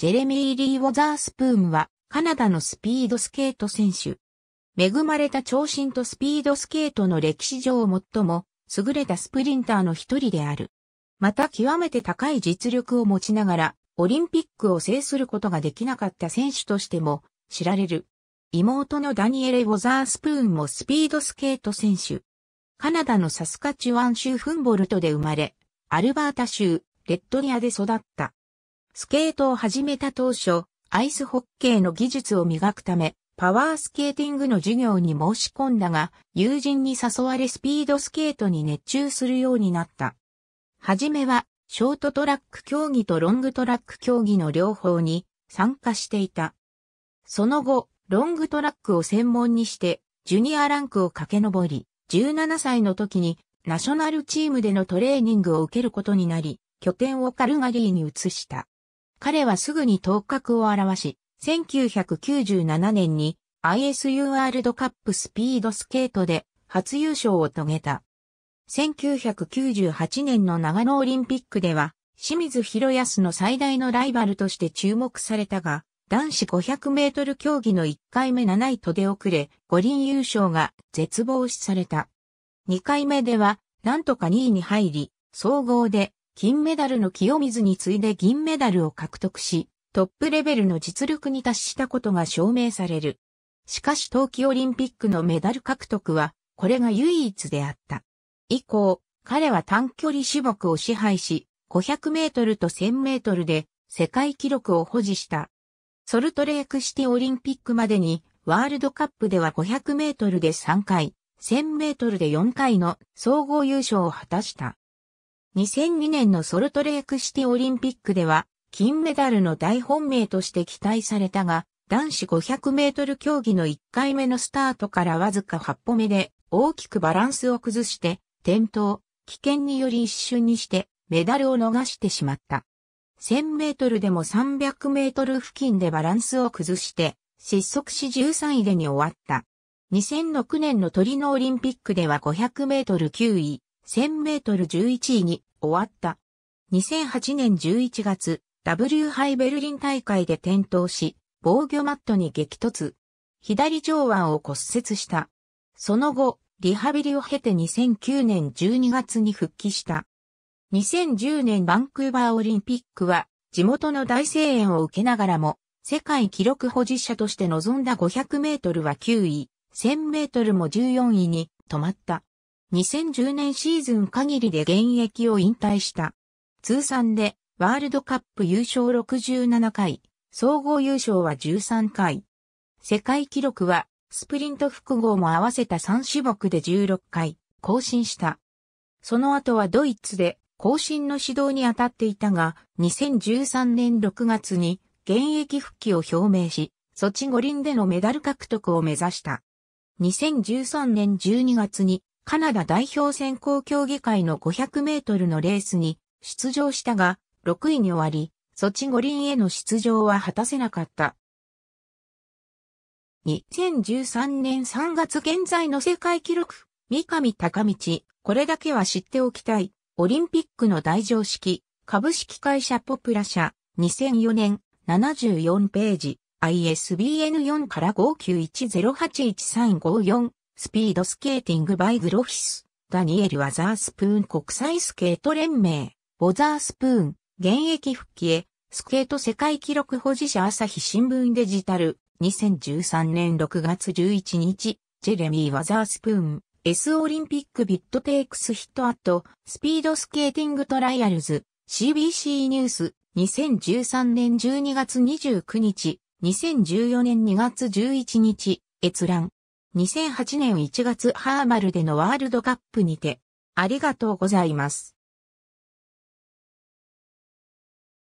ジェレミー・リー・ウォザースプームは、カナダのスピードスケート選手。恵まれた長身とスピードスケートの歴史上最も優れたスプリンターの一人である。また極めて高い実力を持ちながら、オリンピックを制することができなかった選手としても知られる。妹のダニエレ・ウォザースプーンもスピードスケート選手。カナダのサスカチュワン州フンボルトで生まれ、アルバータ州、レッドリアで育った。スケートを始めた当初、アイスホッケーの技術を磨くため、パワースケーティングの授業に申し込んだが、友人に誘われスピードスケートに熱中するようになった。はじめは、ショートトラック競技とロングトラック競技の両方に参加していた。その後、ロングトラックを専門にして、ジュニアランクを駆け上り、17歳の時にナショナルチームでのトレーニングを受けることになり、拠点をカルガリーに移した。彼はすぐに頭角を現し、1997年に ISU ワールドカップスピードスケートで初優勝を遂げた。1998年の長野オリンピックでは、清水博康の最大のライバルとして注目されたが、男子500メートル競技の1回目7位と出遅れ、五輪優勝が絶望視された。2回目では、なんとか2位に入り、総合で金メダルの清水に次いで銀メダルを獲得し、トップレベルの実力に達したことが証明される。しかし冬季オリンピックのメダル獲得は、これが唯一であった。以降、彼は短距離種目を支配し、500メートルと1000メートルで世界記録を保持した。ソルトレークシティオリンピックまでに、ワールドカップでは500メートルで3回、1000メートルで4回の総合優勝を果たした。2002年のソルトレークシティオリンピックでは、金メダルの大本命として期待されたが、男子500メートル競技の1回目のスタートからわずか8歩目で大きくバランスを崩して転倒、危険により一瞬にしてメダルを逃してしまった。1000メートルでも300メートル付近でバランスを崩して失速し13位でに終わった。2006年のトリノオリンピックでは500メートル9位、1000メートル11位に終わった。2008年11月、W ハイベルリン大会で転倒し、防御マットに激突。左上腕を骨折した。その後、リハビリを経て2009年12月に復帰した。2010年バンクーバーオリンピックは、地元の大声援を受けながらも、世界記録保持者として臨んだ500メートルは9位、1000メートルも14位に止まった。2010年シーズン限りで現役を引退した。通算でワールドカップ優勝67回、総合優勝は13回。世界記録はスプリント複合も合わせた3種目で16回更新した。その後はドイツで更新の指導に当たっていたが、2013年6月に現役復帰を表明し、ソチ五輪でのメダル獲得を目指した。2013年12月にカナダ代表選考協議会の500メートルのレースに出場したが、6位に終わり、ソチ五輪への出場は果たせなかった。2013年3月現在の世界記録、三上高道、これだけは知っておきたい、オリンピックの大常識、株式会社ポプラ社、2004年、74ページ、ISBN4 から591081354、スピードスケーティングバイグロフィス、ダニエル・ワザースプーン国際スケート連盟、ボザースプーン、現役復帰へ、スケート世界記録保持者朝日新聞デジタル、2013年6月11日、ジェレミー・ワザースプーン、S オリンピックビットテイクスヒットアット、スピードスケーティングトライアルズ、CBC ニュース、2013年12月29日、2014年2月11日、閲覧。2008年1月ハーマルでのワールドカップにて、ありがとうございます。